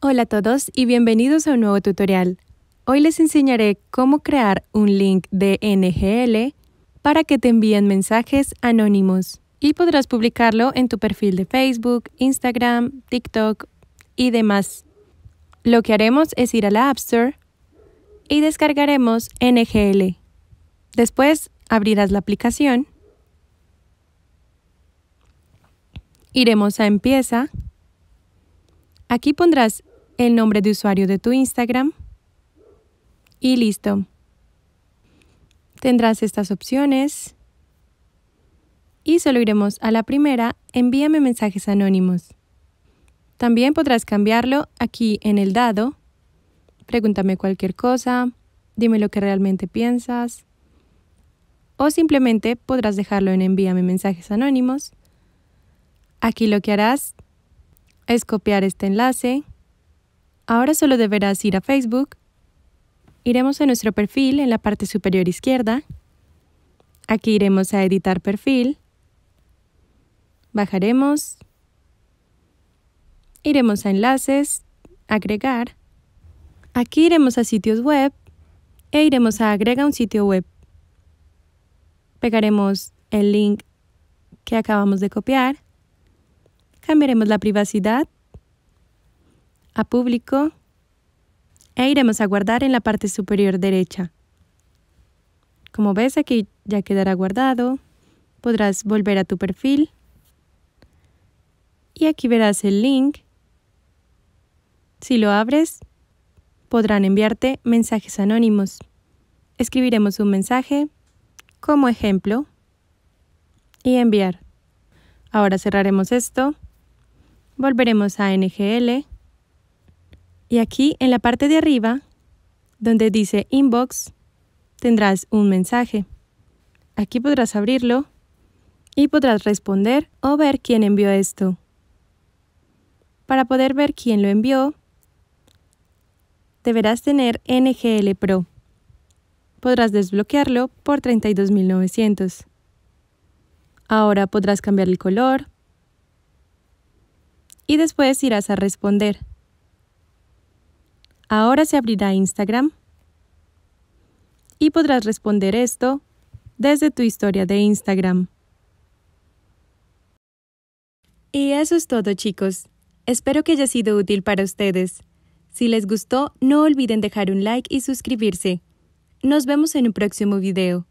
Hola a todos y bienvenidos a un nuevo tutorial. Hoy les enseñaré cómo crear un link de NGL para que te envíen mensajes anónimos y podrás publicarlo en tu perfil de Facebook, Instagram, TikTok y demás. Lo que haremos es ir a la App Store y descargaremos NGL. Después abrirás la aplicación. Iremos a Empieza. Aquí pondrás el nombre de usuario de tu Instagram y listo. Tendrás estas opciones y solo iremos a la primera, envíame mensajes anónimos. También podrás cambiarlo aquí en el dado. Pregúntame cualquier cosa, dime lo que realmente piensas. O simplemente podrás dejarlo en envíame mensajes anónimos. Aquí lo que harás es copiar este enlace Ahora solo deberás ir a Facebook. Iremos a nuestro perfil en la parte superior izquierda. Aquí iremos a editar perfil. Bajaremos. Iremos a enlaces, agregar. Aquí iremos a sitios web e iremos a agrega un sitio web. Pegaremos el link que acabamos de copiar. Cambiaremos la privacidad a público e iremos a guardar en la parte superior derecha. Como ves aquí ya quedará guardado, podrás volver a tu perfil y aquí verás el link. Si lo abres, podrán enviarte mensajes anónimos. Escribiremos un mensaje como ejemplo y enviar. Ahora cerraremos esto. Volveremos a NGL. Y aquí en la parte de arriba, donde dice Inbox, tendrás un mensaje. Aquí podrás abrirlo y podrás responder o ver quién envió esto. Para poder ver quién lo envió, deberás tener NGL Pro. Podrás desbloquearlo por 32.900. Ahora podrás cambiar el color y después irás a responder. Ahora se abrirá Instagram y podrás responder esto desde tu historia de Instagram. Y eso es todo chicos. Espero que haya sido útil para ustedes. Si les gustó, no olviden dejar un like y suscribirse. Nos vemos en un próximo video.